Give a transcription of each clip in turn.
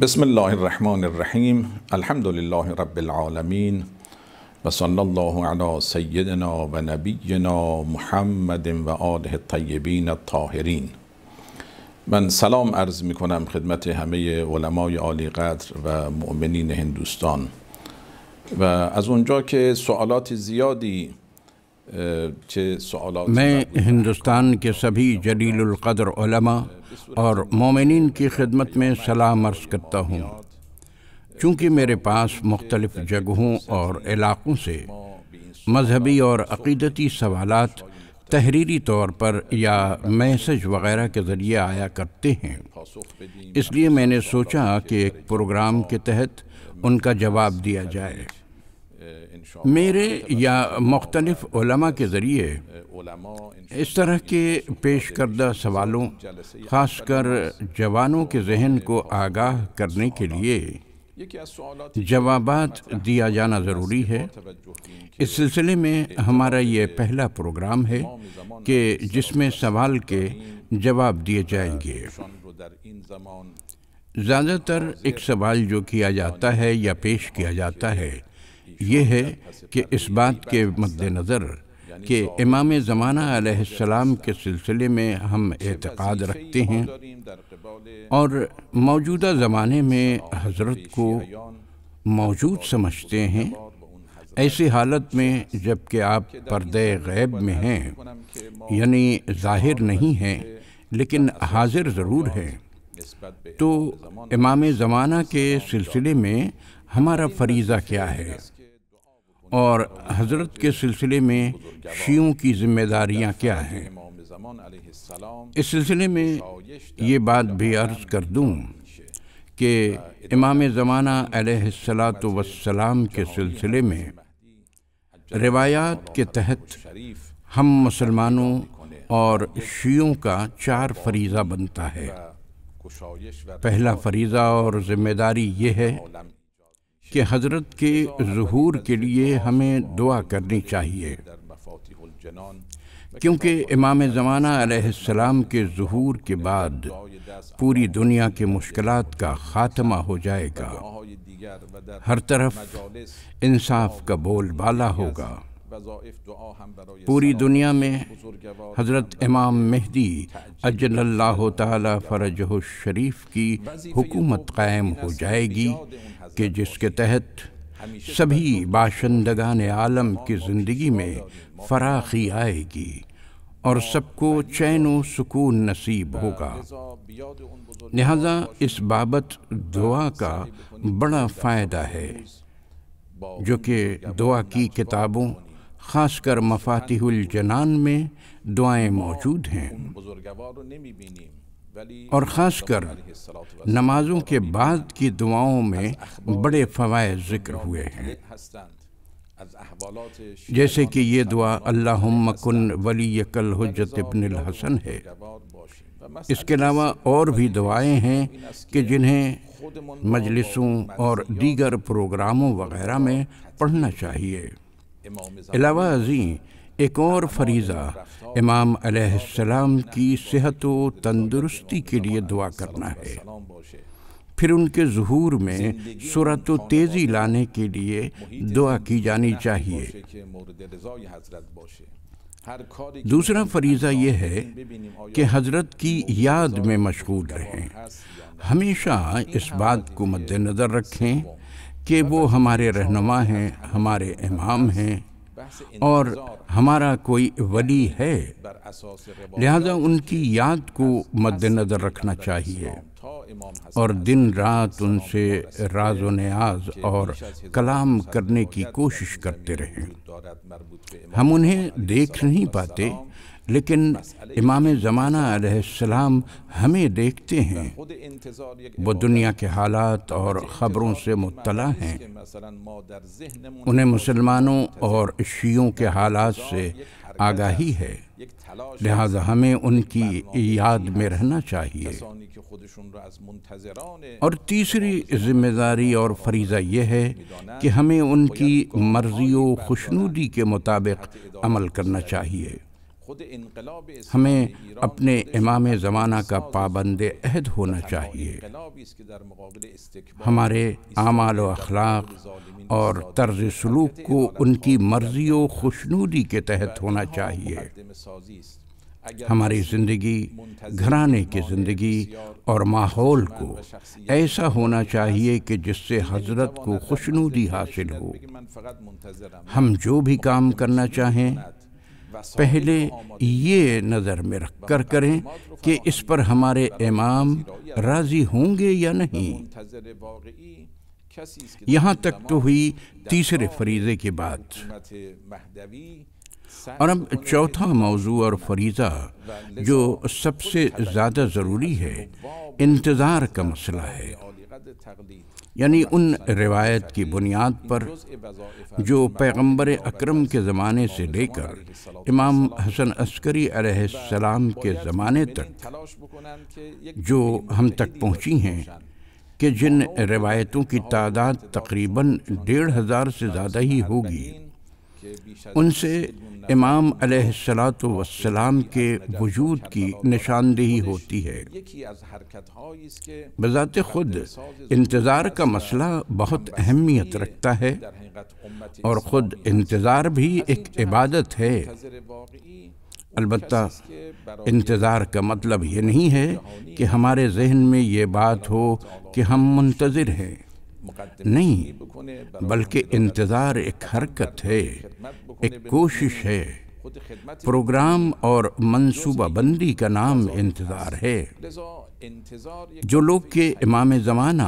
بسم الله الرحمن الرحیم الحمد لله رب العالمین و صلی الله علی سیدنا و نبینا محمد و آله الطیبین الطاهرین من سلام عرض می کنم خدمت همه علمای عالی قدر و مؤمنین هندوستان و از اونجا که سوالات زیادی मैं हिंदुस्तान के सभी जलीलक़द्र और मोमिन की खिदमत में सलाम अर्ज़ करता हूँ चूँकि मेरे पास मुख्तलिफ़ जगहों और इलाक़ों से मजहबी और अक़ीदती सवाल तहरीरी तौर पर या मैसेज वगैरह के ज़रिए आया करते हैं इसलिए मैंने सोचा कि एक प्रोग्राम के तहत उनका जवाब दिया जाए मेरे या मुख्तलफ़ के ज़रिए इस तरह के पेश करदा सवालों ख़ास कर जवानों के जहन को आगाह करने के लिए जवाब दिया जाना ज़रूरी है इस सिलसिले में तो हमारा ये पहला प्रोग्राम है कि जिसमें सवाल के जवाब दिए जाएंगे ज़्यादातर एक सवाल जो किया जाता है या पेश किया जाता है ये है कि इस बात के मद्देनज़र कि इमाम ज़माना आसमाम के सिलसिले में हम एतक़ाद रखते हैं और मौजूदा ज़माने में हज़रत को मौजूद समझते हैं ऐसी हालत में जबकि आप पर्दे गैब में हैं यानी जाहिर नहीं हैं लेकिन हाजिर ज़रूर हैं तो इमाम ज़माना के सिलसिले में हमारा फरीज़ा क्या है और हजरत के सिलसिले में शीयों की जिम्मेदारियां क्या हैं इस सिलसिले में ये बात भी अर्ज़ कर दूं कि इमाम ज़माना सलात वसलाम के सिलसिले में रिवायात के तहत हम मुसलमानों और शीयों का चार फरीज़ा बनता है पहला फरीज़ा और ज़िम्मेदारी ये है कि हजरत के जहूर के लिए हमें दुआ करनी चाहिए क्योंकि इमाम ज़माना सलाम के जहूर के बाद पूरी दुनिया के मुश्किल का ख़ात्मा हो जाएगा हर तरफ इंसाफ का बोलबाला होगा पूरी दुनिया में हज़रत इमाम मेहदी अजल्ला तरज शरीफ की हुकूमत कायम हो जाएगी कि जिसके तहत सभी बाशंदगान आलम की ज़िंदगी में फराखी आएगी और सबको चैन व सुकून नसीब होगा लिहाजा इस बाबत दुआ का बड़ा फ़ायदा है जो कि दुआ की किताबों खासकर मफातिहुल जनान में दुआएं मौजूद हैं और ख़ासकर नमाजों के बाद की दुआओं में बड़े फ़वाद ज़िक्र हुए हैं जैसे कि ये दुआ अल्लाह मकुन वली कल हजत इबन हसन है इसके अलावा और भी दुआएं हैं कि जिन्हें मजलिसों और दीगर प्रोग्रामों वगैरह में पढ़ना चाहिए अलावा अजी एक और फरीज़ा इमाम अलैहिस्सलाम की सेहत व तंदुरुस्ती के लिए दुआ करना है फिर उनके जहूर में सूरत तेज़ी लाने के लिए दुआ की जानी चाहिए दूसरा फरीज़ा यह है कि हजरत की याद में मशगूल रहें हमेशा इस बात को मद्देनज़र रखें कि वो हमारे रहनुमा हैं हमारे इमाम हैं और हमारा कोई वली है लिहाजा उनकी याद को मद्देनज़र रखना चाहिए और दिन रात उनसे राज न्याज और कलाम करने की कोशिश करते रहें हम उन्हें देख नहीं पाते लेकिन इमाम ज़माना सलाम हमें देखते हैं वो दुनिया के हालात और ख़बरों से मुतला हैं उन्हें मुसलमानों और शीयों के हालात से आगाही है लिहाजा हमें उनकी याद में रहना चाहिए और तीसरी जिम्मेदारी और फरीज़ा यह है कि हमें उनकी मर्जी व खुशनुदी के मुताबिक अमल करना चाहिए हमें अपने इमाम ज़माना का पाबंद अहद होना तो चाहिए हमारे आमाल अखलाक और तर्ज सलूक को उनकी मर्जी व खुशनूदी के तहत होना चाहिए हमारी ज़िंदगी घराने की ज़िंदगी और माहौल को ऐसा होना चाहिए कि जिससे हजरत को खुशनूदी हासिल हो हम जो भी काम करना चाहें पहले ये नज़र में रख कर करें कि इस पर हमारे इमाम राज़ी होंगे या नहीं यहाँ तक तो हुई तीसरे फरीज़े की बात और अब चौथा मौजू और फरीज़ा जो सबसे ज़्यादा ज़रूरी है इंतज़ार का मसला है यानी उन रिवायत की बुनियाद पर जो पैगंबर अकरम के ज़माने से लेकर इमाम हसन अस्करी सलाम के ज़माने तक जो हम तक पहुँची हैं कि जिन रिवायतों की तादाद तकरीबन डेढ़ हज़ार से ज़्यादा ही होगी उनसे इमाम सलाम के वजूद की निशानदेही होती है बज़ात खुद इंतज़ार का मसला बहुत अहमियत रखता है और ख़ुद इंतज़ार भी एक इबादत है अलबत् इंतज़ार का मतलब ये नहीं है कि हमारे जहन में ये बात हो कि हम मुंतज़र हैं नहीं बल्कि इंतज़ार एक हरकत है एक कोशिश है प्रोग्राम और बंदी का नाम इंतज़ार है जो लोग के इमाम ज़माना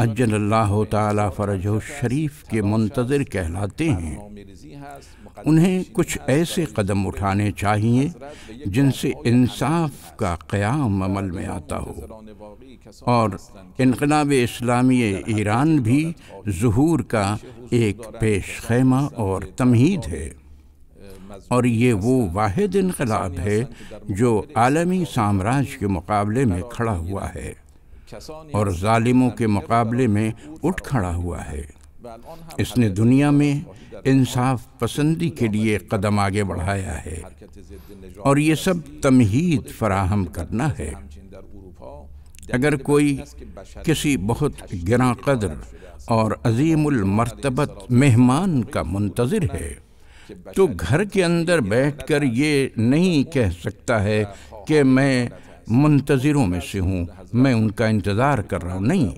अज्जल्लाह तरज शरीफ के मुंतज़र कहलाते हैं उन्हें कुछ ऐसे कदम उठाने चाहिए जिनसे इंसाफ का क़याम अमल में आता हो और इनकलाब इस्लामी ईरान भी जहूर का एक पेश खैमा और तमहीद है और ये वो वाद इनकलाब है जो आलमी साम्राज्य के मुकाबले में खड़ा हुआ है और ालिमों के मुकाबले में उठ खड़ा हुआ है इसने दुनिया में इंसाफ पसंदी के लिए कदम आगे बढ़ाया है और ये सब तमहीद फराहम करना है अगर कोई किसी बहुत गिरा कदर और अजीमल मरतबत मेहमान का मंतजर है तो घर के अंदर बैठकर ये नहीं कह सकता है कि मैं मुंतज़रों में से हूँ मैं उनका इंतज़ार कर रहा हूँ नहीं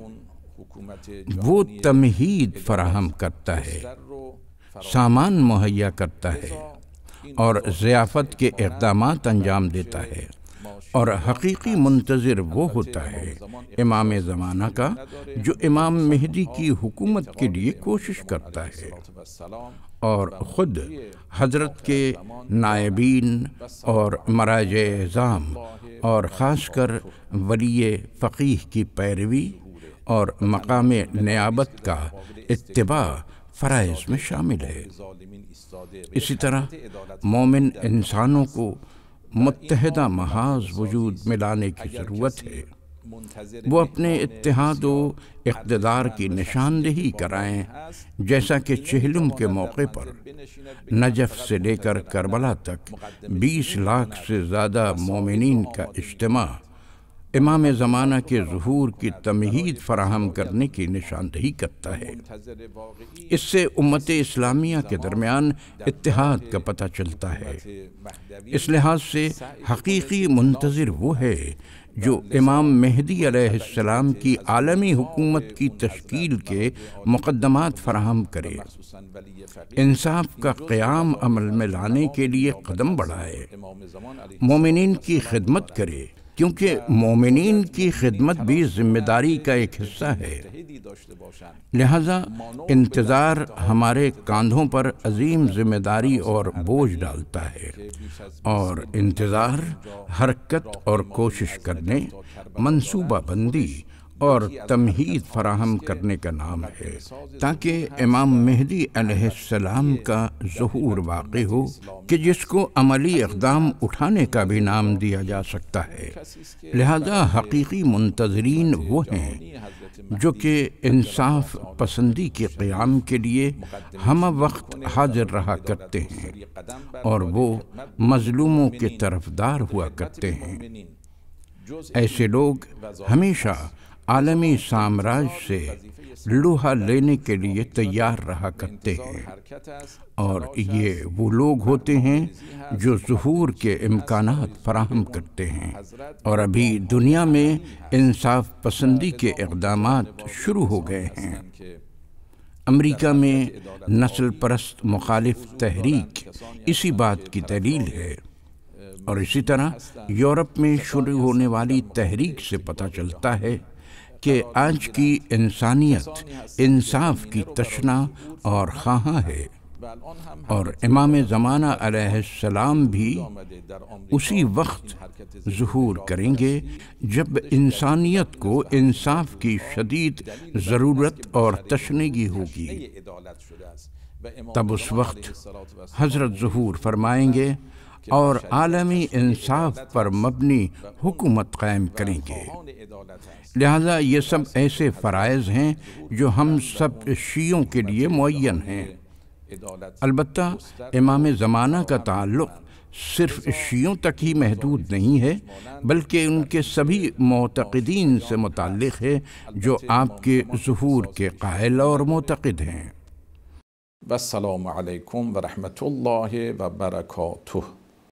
वो तमहीद फराहम करता है सामान मुहैया करता है और ज़ियाफ़त के इकदाम अंजाम देता है और हकीकी मुंतज़र वो होता है इमाम ज़माना का जो इमाम मेहदी की हुकूमत के लिए कोशिश करता है और ख़ुद हजरत के नायबीन और मराज एज़ाम और ख़ासकर वली फ़कीह की पैरवी और मकाम नियाबत का इतबा फ़राइज में शामिल है इसी तरह मोमिन इंसानों को मुतहदा महाज वजूद में लाने की ज़रूरत है वो अपने इतिहाद इकतदार की निशानदेही कराएं जैसा कि चहलुम के मौके पर नजफ से लेकर करबला तक 20 लाख से ज़्यादा मोमिन का इज्तम इमाम ज़माना के जहूर की तमहीद फराहम करने की निशानदही करता है इससे उम्मत इस्लामिया के दरमियान इतिहाद का पता चलता है इस लिहाज से हकीकी मुंतज़र वो है जो इमाम मेहदी अलैहिस्सलाम की आलमी हुकूमत की तश्कील के मुकदमात फराहम करे इंसाफ का क़्याम अमल में लाने के लिए कदम बढ़ाए मोमिन की खिदमत करे क्योंकि मोमिन की खिदमत भी जिम्मेदारी का एक हिस्सा है लिहाजा इंतज़ार हमारे कंधों पर अजीम जिम्मेदारी और बोझ डालता है और इंतज़ार हरकत और कोशिश करने मनसूबाबंदी और तमहीद फराहम करने का नाम है ताकि इमाम मेहदी अलैहिस्सलाम का जहूर वाक़ हो कि जिसको अमली इकदाम उठाने का भी नाम दिया जा सकता है लिहाजा हकीकी मुंतजरीन वो हैं जो कि इंसाफ पसंदी के क़्याम के लिए हम वक्त हाजिर रहा करते हैं और वो मज़लूमों के तरफदार हुआ करते हैं ऐसे लोग हमेशा आलमी साम्राज्य से लोहा लेने के लिए तैयार रहा करते हैं और ये वो लोग होते हैं जो जहूर के इम्कान फराहम करते हैं और अभी दुनिया में इंसाफ पसंदी के इकदाम शुरू हो गए हैं अमेरिका में नस्ल परस्त मुखालिफ तहरीक इसी बात की दलील है और इसी तरह यूरोप में शुरू होने वाली तहरीक से पता चलता है कि आज की इंसानियत इंसाफ की तशना और खां है और इमाम ज़माना सलाम भी उसी वक्त जहूर करेंगे जब इंसानियत को इंसाफ की शदीद ज़रूरत और तशनेगी होगी तब उस वक्त हज़रत जहूर फरमाएंगे और आलमी इंसाफ पर मबनी हुकूमत कायम करेंगे लिहाजा ये सब ऐसे फ़रज़ हैं जो हम सब शीयों के लिए मुन हैं अलबत् इमाम ज़माना का ताल्लुक़ सिर्फ शीयों तक ही महदूद नहीं है बल्कि उनके सभी मोतदीन से मुतल है जो आपके जहूर के कायल और मोतद हैं बसलकम वरहमल वर्का